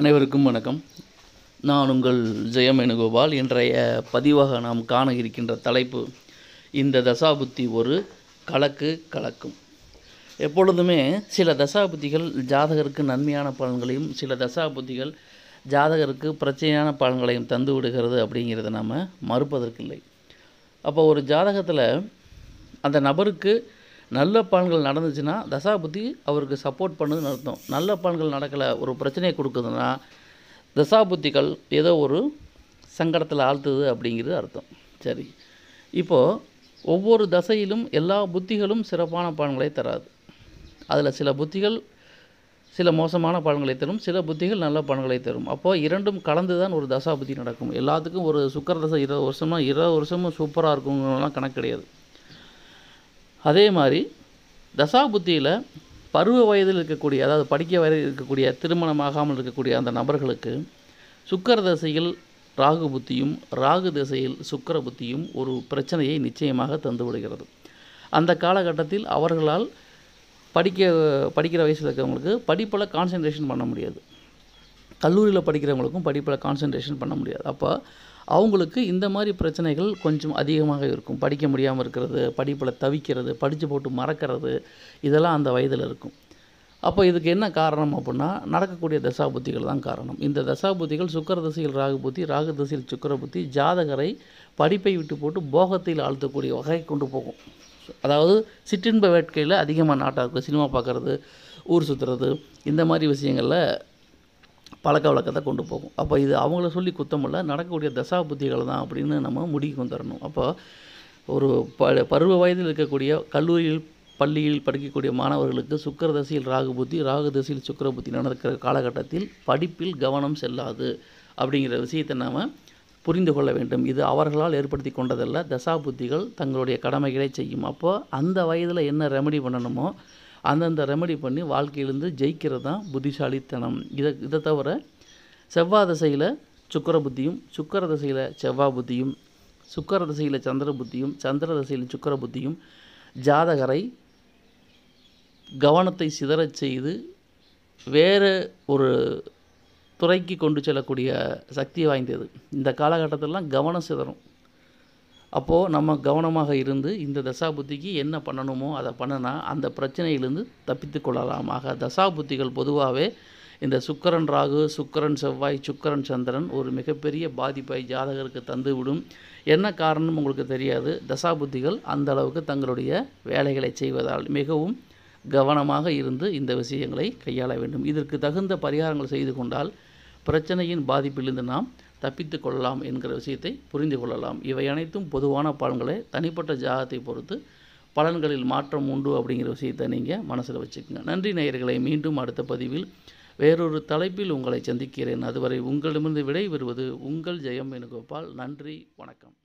அனைவருக்கும் வணக்கம் நான் உங்கள் ஜெயமேணுகோபால் இன்றைய பதிவாக நாம் காண இருக்கின்ற தலைப்பு இந்த தசாபுத்தி ஒரு கலக்கு கலக்கும் எப்பொழுதுமே சில தசாபுத்திகள் ஜாதகருக்கு நன்மையான பலன்களையும் சில தசாபுத்திகள் ஜாதகருக்கு பிரச்சனையான பலன்களையும் தந்து விடுகிறது அப்படிங்கிறத நாம் மறுப்பதற்கில்லை அப்போ ஒரு ஜாதகத்தில் அந்த நபருக்கு நல்ல பலன்கள் நடந்துச்சுன்னா தசா புத்தி அவருக்கு சப்போர்ட் பண்ணுதுன்னு அர்த்தம் நல்ல பலன்கள் நடக்கலை ஒரு பிரச்சனையை கொடுக்குதுன்னா தசா புத்திகள் ஏதோ ஒரு சங்கடத்தில் ஆழ்த்துது அப்படிங்கிறது அர்த்தம் சரி இப்போது ஒவ்வொரு தசையிலும் எல்லா புத்திகளும் சிறப்பான பலன்களை தராது அதில் சில புத்திகள் சில மோசமான பலன்களை தரும் சில புத்திகள் நல்ல பலன்களை தரும் அப்போது இரண்டும் கலந்து தான் ஒரு தசா புத்தி நடக்கும் எல்லாத்துக்கும் ஒரு சுக்கர தசை இருபது வருஷமாக இருபது வருஷமும் சூப்பராக இருக்குங்கலாம் கணக்கு கிடையாது அதே மாதிரி தசா புத்தியில் பருவ வயதில் இருக்கக்கூடிய அதாவது படிக்க வயதில் இருக்கக்கூடிய திருமணமாகாமல் இருக்கக்கூடிய அந்த நபர்களுக்கு சுக்கர தசையில் ராகு புத்தியும் ராகு திசையில் சுக்கர புத்தியும் ஒரு பிரச்சனையை நிச்சயமாக தந்து விடுகிறது அந்த காலகட்டத்தில் அவர்களால் படிக்க படிக்கிற வயசில் இருக்கிறவங்களுக்கு படிப்பில் கான்சன்ட்ரேஷன் பண்ண முடியாது கல்லூரியில் படிக்கிறவங்களுக்கும் படிப்பில் கான்சன்ட்ரேஷன் பண்ண முடியாது அப்போ அவங்களுக்கு இந்த மாதிரி பிரச்சனைகள் கொஞ்சம் அதிகமாக இருக்கும் படிக்க முடியாமல் இருக்கிறது படிப்பில் தவிக்கிறது படித்து போட்டு மறக்கிறது இதெல்லாம் அந்த வயதில் இருக்கும் அப்போ இதுக்கு என்ன காரணம் அப்படின்னா நடக்கக்கூடிய தசாபுத்திகள் தான் காரணம் இந்த தசாபுத்திகள் சுக்கர தசையில் ராகுபுத்தி ராகு தசையில் சுக்கரபுத்தி ஜாதகரை படிப்பை விட்டு போட்டு போகத்தில் ஆழ்த்தக்கூடிய வகையை கொண்டு போகும் அதாவது சிற்றின்ப வேட்கையில் அதிகமாக நாட்டாக இருக்கும் சினிமா பார்க்குறது ஊர் சுற்றுறது இந்த மாதிரி விஷயங்களில் பழக்க வழக்கத்தை கொண்டு போகும் அப்போ இது அவங்கள சொல்லி குத்தமில்ல நடக்கக்கூடிய தசா புத்திகளை தான் அப்படின்னு நம்ம முடிக்கு வந்துடணும் அப்போ ஒரு ப பருவ வயதில் இருக்கக்கூடிய கல்லூரியில் பள்ளியில் படிக்கக்கூடிய மாணவர்களுக்கு சுக்கர தசையில் ராகு புத்தி ராகு தசையில் சுக்கர புத்தி நடக்கிற காலகட்டத்தில் படிப்பில் கவனம் செல்லாது அப்படிங்கிற விஷயத்தை நாம் புரிந்து கொள்ள வேண்டும் இது அவர்களால் ஏற்படுத்தி கொண்டதல்ல தசா புத்திகள் தங்களுடைய கடமைகளை செய்யும் அப்போது அந்த வயதில் என்ன ரெமெடி பண்ணணுமோ அந்தந்த ரெமடி பண்ணி வாழ்க்கையிலேருந்து ஜெயிக்கிறது தான் புத்திசாலித்தனம் இதை இதை தவிர செவ்வாய் திசையில் சுக்கர புத்தியும் சுக்கர திசையில் செவ்வாய் புத்தியும் சுக்கர திசையில் சந்திர புத்தியும் சந்திர திசையில் சுக்கர புத்தியும் ஜாதகரை கவனத்தை சிதறச் செய்து வேறு ஒரு துறைக்கு கொண்டு செல்லக்கூடிய சக்தி வாய்ந்தது இந்த காலகட்டத்திலலாம் கவனம் சிதறும் அப்போது நம்ம கவனமாக இருந்து இந்த தசா புத்திக்கு என்ன பண்ணணுமோ அதை பண்ணினா அந்த பிரச்சனையிலிருந்து தப்பித்து ஆக தசா புத்திகள் பொதுவாகவே இந்த சுக்கரன் ராகு சுக்கரன் செவ்வாய் சுக்கரன் சந்திரன் ஒரு மிகப்பெரிய பாதிப்பை ஜாதகருக்கு தந்துவிடும் என்ன காரணம் உங்களுக்கு தெரியாது தசா புத்திகள் அந்த அளவுக்கு தங்களுடைய வேலைகளை செய்வதால் மிகவும் கவனமாக இருந்து இந்த விஷயங்களை கையாள வேண்டும் இதற்கு தகுந்த பரிகாரங்கள் செய்து கொண்டால் பிரச்சனையின் பாதிப்பிலிருந்து நாம் தப்பித்து கொள்ளலாம் என்கிற விஷயத்தை புரிந்து கொள்ளலாம் இவை அனைத்தும் பொதுவான பலன்களை தனிப்பட்ட ஜாகத்தை பொறுத்து பலன்களில் மாற்றம் உண்டு அப்படிங்கிற விஷயத்தை நீங்கள் மனசில் வச்சுக்கோங்க நன்றி நேயர்களை மீண்டும் அடுத்த பதிவில் வேறொரு தலைப்பில் உங்களை சந்திக்கிறேன் அதுவரை உங்களிடமிருந்து விடைபெறுவது உங்கள் ஜெயம் வேணுகோபால் நன்றி வணக்கம்